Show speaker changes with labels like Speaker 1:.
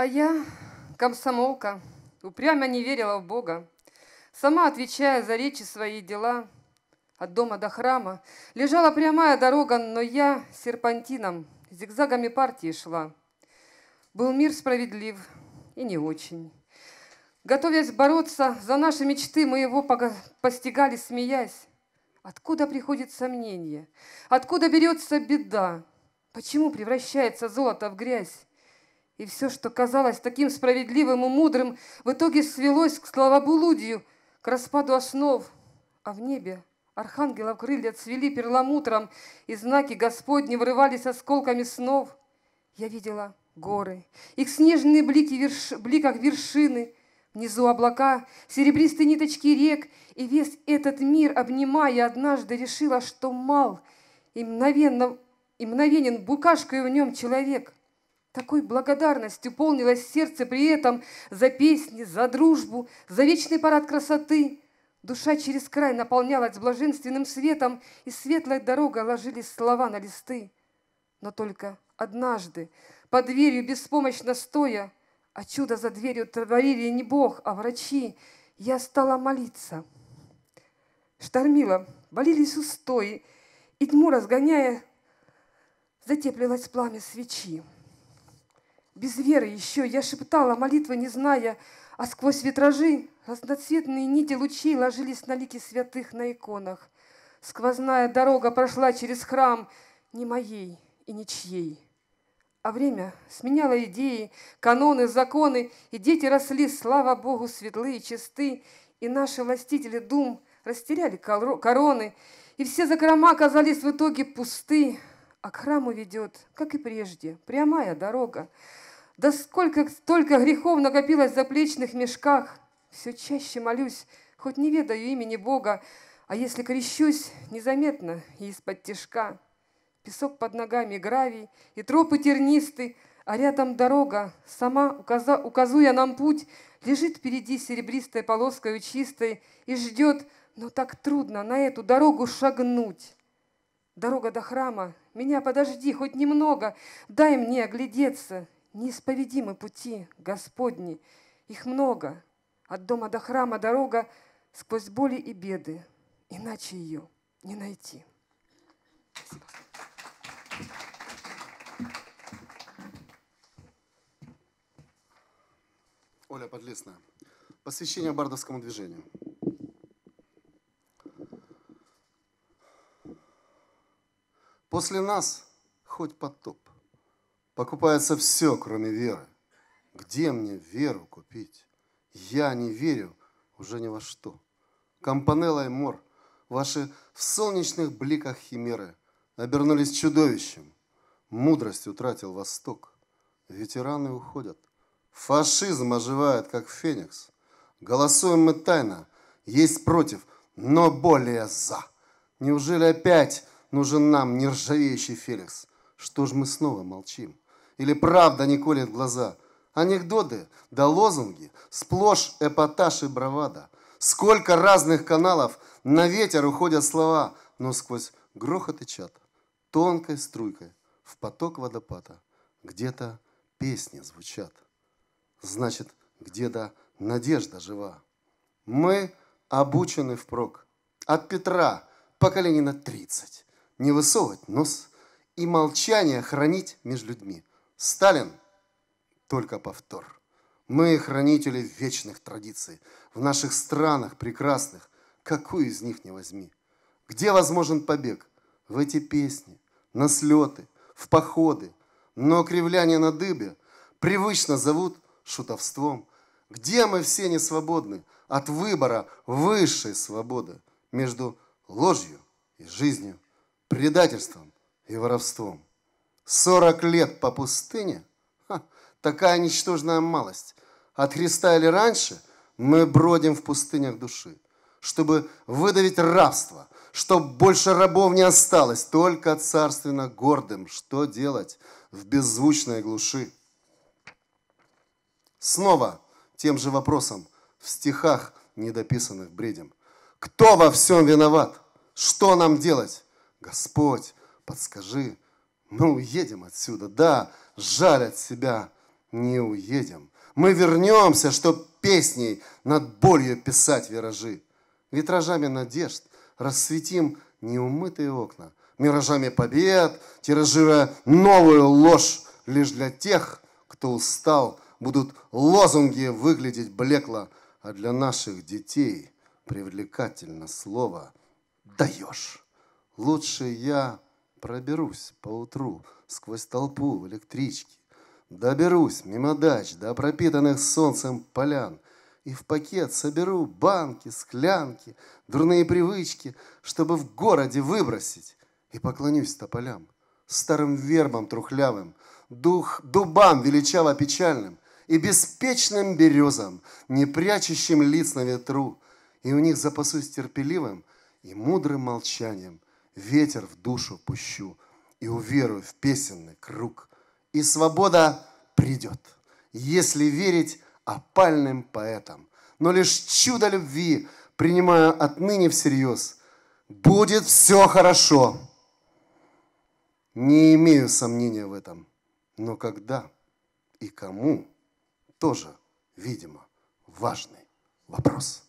Speaker 1: А я, комсомолка, упрямо не верила в Бога. Сама, отвечая за речи свои дела, от дома до храма, лежала прямая дорога, но я серпантином, зигзагами партии шла. Был мир справедлив и не очень. Готовясь бороться за наши мечты, мы его постигали, смеясь. Откуда приходит сомнение? Откуда берется беда? Почему превращается золото в грязь? И все, что казалось таким справедливым и мудрым, в итоге свелось к словоблудию, к распаду основ. А в небе архангелов крылья цвели перламутром, и знаки Господни врывались осколками снов. Я видела горы, их снежные блики верш... бликах вершины, внизу облака, серебристые ниточки рек, и весь этот мир, обнимая, однажды решила, что мал и, мгновенно... и мгновенен букашкой в нем человек — такой благодарностью полнилось сердце при этом за песни, за дружбу, за вечный парад красоты. Душа через край наполнялась блаженственным светом, и светлой дорогой ложились слова на листы. Но только однажды, под дверью беспомощно стоя, а чудо за дверью творили не Бог, а врачи, я стала молиться. Штормила, болелись устои, и тьму разгоняя, затеплилось пламя свечи без веры еще. Я шептала молитвы, не зная, а сквозь витражи разноцветные нити лучей ложились на лики святых на иконах. Сквозная дорога прошла через храм не моей и ничьей. А время сменяло идеи, каноны, законы, и дети росли, слава Богу, светлые, чисты, и наши властители дум растеряли короны, и все закрома оказались в итоге пусты, а к храму ведет, как и прежде, прямая дорога. Да сколько, столько грехов накопилось в заплечных мешках. Все чаще молюсь, хоть не ведаю имени Бога, а если крещусь, незаметно и из-под тишка. Песок под ногами, гравий и тропы тернисты, а рядом дорога, сама указа, указуя нам путь, лежит впереди серебристой полоской чистой и ждет, но так трудно на эту дорогу шагнуть. Дорога до храма, меня подожди хоть немного, дай мне оглядеться, Неисповедимы пути Господни, их много. От дома до храма дорога сквозь боли и беды. Иначе ее не найти. Спасибо.
Speaker 2: Оля Подлесная. Посвящение бардовскому движению. После нас хоть потоп покупается все, кроме веры. Где мне веру купить? Я не верю уже ни во что. Компанелла и мор, ваши в солнечных бликах химеры обернулись чудовищем. Мудрость утратил Восток. Ветераны уходят. Фашизм оживает, как феникс. Голосуем мы тайно, есть против, но более за. Неужели опять нужен нам нержавеющий Феликс? Что ж мы снова молчим? или правда не колет глаза. Анекдоты да лозунги, сплошь эпатаж и бравада. Сколько разных каналов, на ветер уходят слова, но сквозь грохот и чат, тонкой струйкой, в поток водопада, где-то песни звучат. Значит, где-то надежда жива. Мы обучены впрок. От Петра поколений на тридцать. Не высовывать нос и молчание хранить между людьми – Сталин – только повтор. Мы хранители вечных традиций, в наших странах прекрасных, какую из них не возьми. Где возможен побег? В эти песни, на слеты, в походы. Но кривляние на дыбе привычно зовут шутовством. Где мы все не свободны от выбора высшей свободы между ложью и жизнью, предательством и воровством? 40 лет по пустыне? Ха, такая ничтожная малость. От Христа или раньше мы бродим в пустынях души, чтобы выдавить рабство, чтобы больше рабов не осталось, только царственно гордым. Что делать в беззвучной глуши? Снова тем же вопросом в стихах, недописанных бредем. Кто во всем виноват? Что нам делать? Господь, подскажи, мы уедем отсюда, да, жаль от себя, не уедем. Мы вернемся, чтоб песней над болью писать виражи. Витражами надежд рассветим неумытые окна, миражами побед, тиражируя новую ложь лишь для тех, кто устал, будут лозунги выглядеть блекло, а для наших детей привлекательно слово «даешь». Лучше я Проберусь поутру сквозь толпу в электричке, Доберусь мимо дач до пропитанных солнцем полян И в пакет соберу банки, склянки, дурные привычки, Чтобы в городе выбросить. И поклонюсь тополям, старым вербам трухлявым, дух, Дубам величаво печальным и беспечным березам, Не прячущим лиц на ветру, И у них запасусь терпеливым и мудрым молчанием – ветер в душу пущу и уверую в песенный круг. И свобода придет, если верить опальным поэтам. Но лишь чудо любви принимаю отныне всерьез. Будет все хорошо. Не имею сомнения в этом. Но когда и кому, тоже, видимо, важный вопрос.